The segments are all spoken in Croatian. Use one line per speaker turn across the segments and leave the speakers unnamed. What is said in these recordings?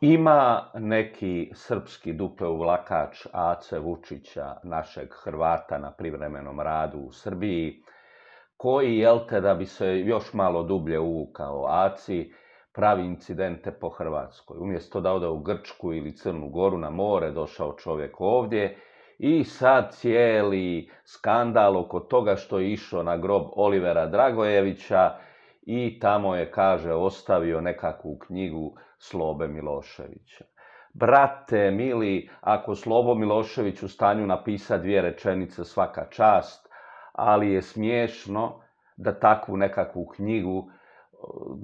Ima neki srpski duple uvlakač Ace Vučića, našeg Hrvata na privremenom radu u Srbiji, koji, jel te, da bi se još malo dublje uvukao Aci, pravi incidente po Hrvatskoj. Umjesto da ode u Grčku ili Crnu Goru na more, došao čovjek ovdje i sad cijeli skandal oko toga što je išao na grob Olivera Dragojevića, i tamo je, kaže, ostavio nekakvu knjigu Slobe Miloševića. Brate, mili, ako Slobo Milošević u stanju napisa dvije rečenice svaka čast, ali je smiješno da takvu nekakvu knjigu e,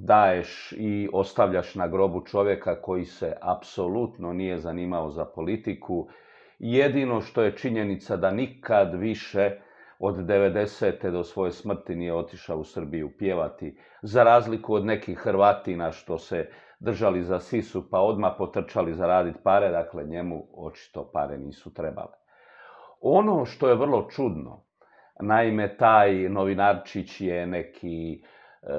daješ i ostavljaš na grobu čovjeka koji se apsolutno nije zanimao za politiku. Jedino što je činjenica da nikad više od 90. do svoje smrti nije otišao u Srbiju pjevati. Za razliku od nekih Hrvatina što se držali za sisu pa odmah potrčali zaraditi pare, dakle njemu očito pare nisu trebale. Ono što je vrlo čudno, naime taj novinarčić je neki e,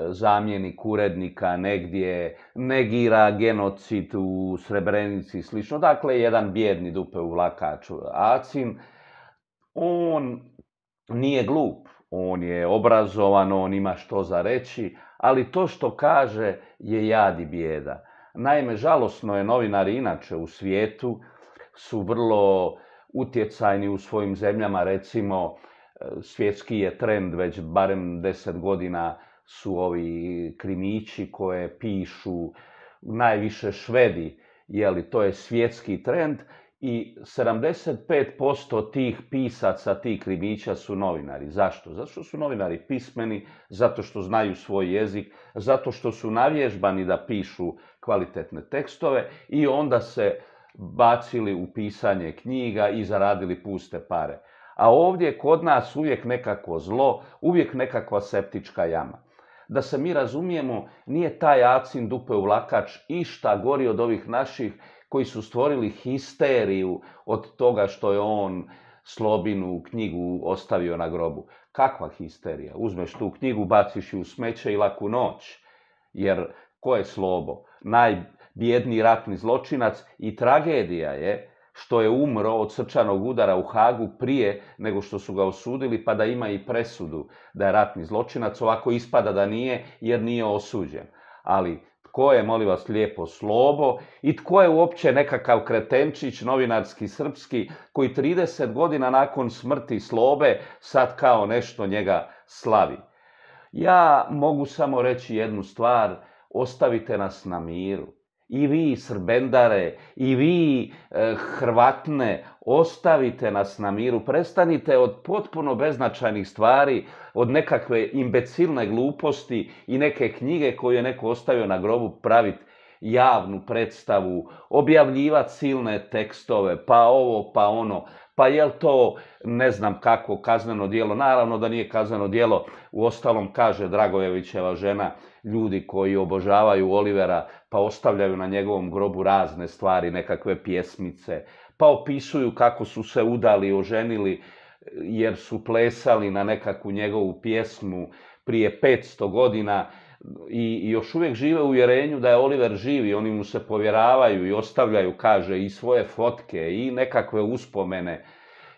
zamjenik urednika negdje, negira genocid u Srebrenici i slično. Dakle, jedan bjedni dupe u vlakaču. Acin, on nije glup, on je obrazovan, on ima što za reći, ali to što kaže je i bijeda. Naime, žalosno je novinari inače u svijetu su vrlo utjecajni u svojim zemljama, recimo e, svjetski je trend već barem deset godina su ovi krimići koje pišu najviše švedi, jeli to je svjetski trend i 75% tih pisaca, tih krimića su novinari. Zašto? Zato što su novinari pismeni, zato što znaju svoj jezik, zato što su navježbani da pišu kvalitetne tekstove i onda se bacili u pisanje knjiga i zaradili puste pare. A ovdje kod nas uvijek nekako zlo, uvijek nekakva septička jama. Da se mi razumijemo, nije taj acin dupe vlakač išta gori od ovih naših koji su stvorili histeriju od toga što je on slobinu knjigu ostavio na grobu. Kakva histerija? Uzmeš tu knjigu, baciš ju u smeće i laku noć. Jer ko je slobo? Najbjedniji ratni zločinac i tragedija je što je umro od srčanog udara u Hagu prije nego što su ga osudili, pa da ima i presudu da je ratni zločinac, ovako ispada da nije jer nije osuđen. Ali tko je, molim vas, lijepo slobo i tko je uopće nekakav kretenčić, novinarski srpski, koji 30 godina nakon smrti slobe sad kao nešto njega slavi. Ja mogu samo reći jednu stvar, ostavite nas na miru. I vi Srbendare, i vi e, Hrvatne, ostavite nas na miru, prestanite od potpuno beznačajnih stvari, od nekakve imbecilne gluposti i neke knjige koju je neko ostavio na grobu praviti javnu predstavu, objavljivati silne tekstove, pa ovo, pa ono, pa jel to ne znam kako kazneno djelo, naravno da nije kazneno djelo, u ostalom kaže Dragojevićeva žena, ljudi koji obožavaju Olivera pa ostavljaju na njegovom grobu razne stvari, nekakve pjesmice, pa opisuju kako su se udali, oženili jer su plesali na nekakvu njegovu pjesmu prije 500 godina i, još uvijek žive u uvjerenju da je Oliver živi, oni mu se povjeravaju i ostavljaju, kaže, i svoje fotke i nekakve uspomene.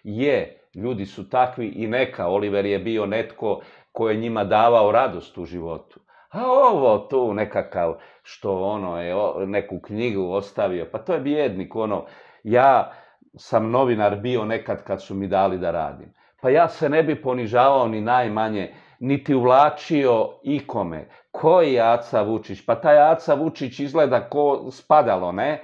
Je, ljudi su takvi i neka, Oliver je bio netko koji je njima davao radost u životu. A ovo tu nekakav što ono je neku knjigu ostavio, pa to je bijednik ono. Ja sam novinar bio nekad kad su mi dali da radim. Pa ja se ne bi ponižavao ni najmanje niti uvlačio ikome. Koji Aca Vučić? Pa taj Aca Vučić izgleda ko spadalo, ne? E,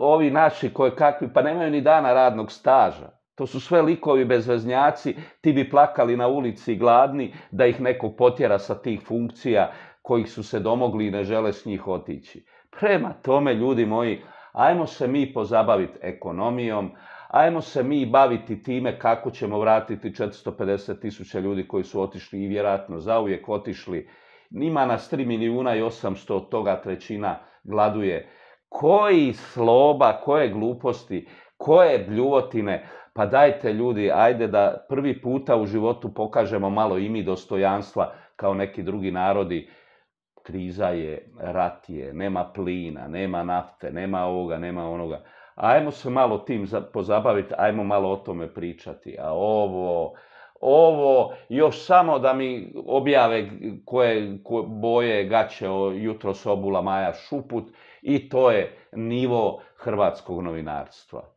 ovi naši koji kakvi, pa nemaju ni dana radnog staža. To su sve likovi bezveznjaci, ti bi plakali na ulici gladni da ih neko potjera sa tih funkcija kojih su se domogli i ne žele s njih otići. Prema tome, ljudi moji, ajmo se mi pozabaviti ekonomijom, Ajmo se mi baviti time kako ćemo vratiti 450 tisuća ljudi koji su otišli i vjerojatno zauvijek otišli. Nima nas 3 milijuna i 800 od toga trećina gladuje. Koji sloba, koje gluposti, koje bljuvotine. Pa dajte ljudi, ajde da prvi puta u životu pokažemo malo i mi dostojanstva kao neki drugi narodi. Kriza je, rat je, nema plina, nema nafte, nema ovoga, nema onoga. Ajmo se malo tim pozabaviti, ajmo malo o tome pričati. A ovo, ovo, još samo da mi objave koje, boje gaće jutro sobula, obula Maja Šuput i to je nivo hrvatskog novinarstva.